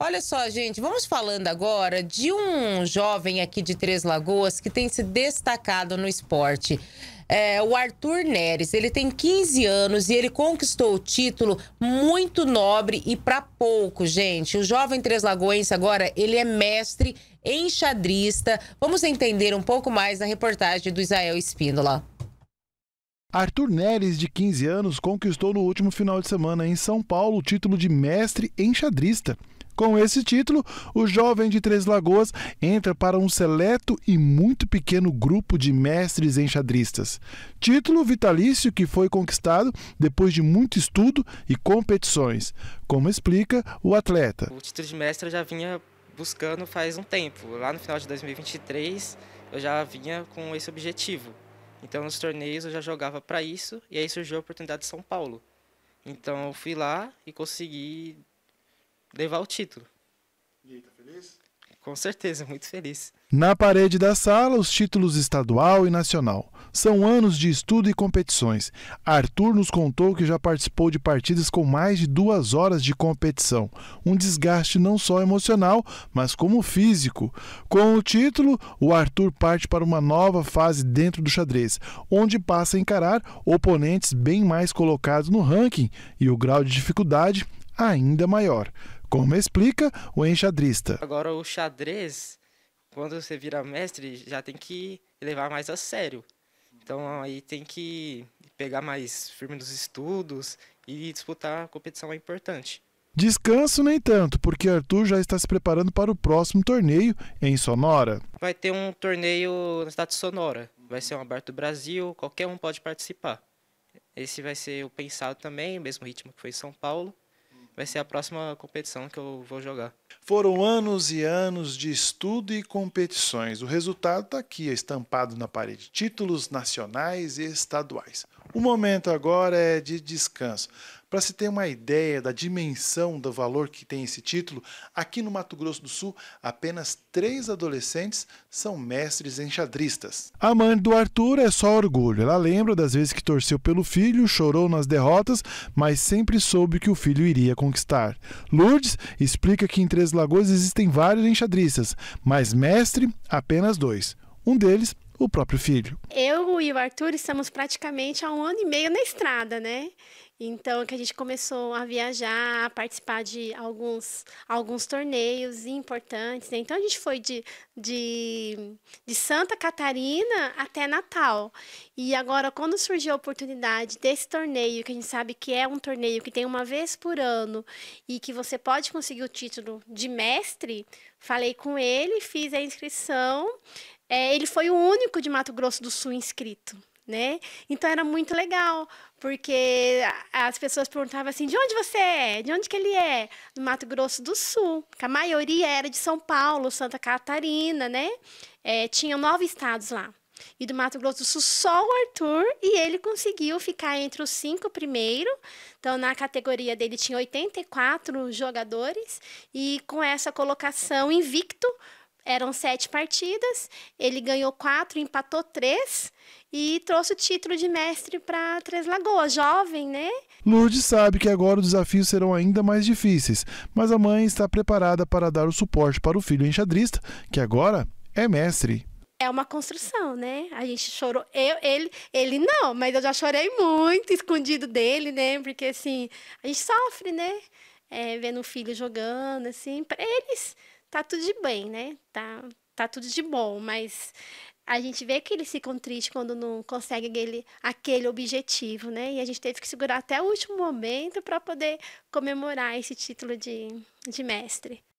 Olha só, gente, vamos falando agora de um jovem aqui de Três Lagoas que tem se destacado no esporte. É, o Arthur Neres, ele tem 15 anos e ele conquistou o título muito nobre e para pouco, gente. O jovem Três Lagoense agora, ele é mestre enxadrista. Vamos entender um pouco mais a reportagem do Israel Espíndola. Arthur Neres, de 15 anos, conquistou no último final de semana em São Paulo o título de mestre enxadrista. Com esse título, o jovem de Três Lagoas entra para um seleto e muito pequeno grupo de mestres enxadristas. Título vitalício que foi conquistado depois de muito estudo e competições, como explica o atleta. O título de mestre eu já vinha buscando faz um tempo. Lá no final de 2023, eu já vinha com esse objetivo então, nos torneios eu já jogava para isso, e aí surgiu a oportunidade de São Paulo. Então, eu fui lá e consegui levar o título. E aí, tá feliz? Com certeza, muito feliz. Na parede da sala, os títulos estadual e nacional. São anos de estudo e competições. Arthur nos contou que já participou de partidas com mais de duas horas de competição. Um desgaste não só emocional, mas como físico. Com o título, o Arthur parte para uma nova fase dentro do xadrez, onde passa a encarar oponentes bem mais colocados no ranking e o grau de dificuldade ainda maior como explica o enxadrista. Agora o xadrez, quando você vira mestre, já tem que levar mais a sério. Então aí tem que pegar mais firme nos estudos e disputar a competição é importante. Descanso nem tanto, porque Arthur já está se preparando para o próximo torneio em Sonora. Vai ter um torneio na cidade de Sonora. Vai ser um aberto do Brasil, qualquer um pode participar. Esse vai ser o pensado também, mesmo ritmo que foi em São Paulo vai ser a próxima competição que eu vou jogar. Foram anos e anos de estudo e competições. O resultado está aqui, estampado na parede: títulos nacionais e estaduais. O momento agora é de descanso. Para se ter uma ideia da dimensão do valor que tem esse título, aqui no Mato Grosso do Sul, apenas três adolescentes são mestres enxadristas. A mãe do Arthur é só orgulho. Ela lembra das vezes que torceu pelo filho, chorou nas derrotas, mas sempre soube que o filho iria conquistar. Lourdes explica que em Três Lagoas existem vários enxadristas, mas mestre, apenas dois. Um deles o próprio filho. Eu e o Arthur estamos praticamente há um ano e meio na estrada, né? Então, que a gente começou a viajar, a participar de alguns, alguns torneios importantes. Né? Então, a gente foi de, de, de Santa Catarina até Natal. E agora, quando surgiu a oportunidade desse torneio, que a gente sabe que é um torneio que tem uma vez por ano e que você pode conseguir o título de mestre, falei com ele, fiz a inscrição é, ele foi o único de Mato Grosso do Sul inscrito. Né? Então era muito legal, porque as pessoas perguntavam assim: de onde você é? De onde que ele é? Do Mato Grosso do Sul, que a maioria era de São Paulo, Santa Catarina, né? É, tinha nove estados lá. E do Mato Grosso do Sul, só o Arthur, e ele conseguiu ficar entre os cinco primeiro. Então, na categoria dele, tinha 84 jogadores, e com essa colocação invicto, eram sete partidas, ele ganhou quatro, empatou três e trouxe o título de mestre para Três Lagoas, jovem, né? Lourdes sabe que agora os desafios serão ainda mais difíceis, mas a mãe está preparada para dar o suporte para o filho enxadrista, que agora é mestre é uma construção, né? A gente chorou, eu, ele, ele não, mas eu já chorei muito escondido dele, né? Porque assim, a gente sofre, né? É, vendo o filho jogando, assim, para eles tá tudo de bem, né? Tá, tá tudo de bom, mas a gente vê que eles ficam tristes quando não conseguem aquele, aquele objetivo, né? E a gente teve que segurar até o último momento para poder comemorar esse título de, de mestre.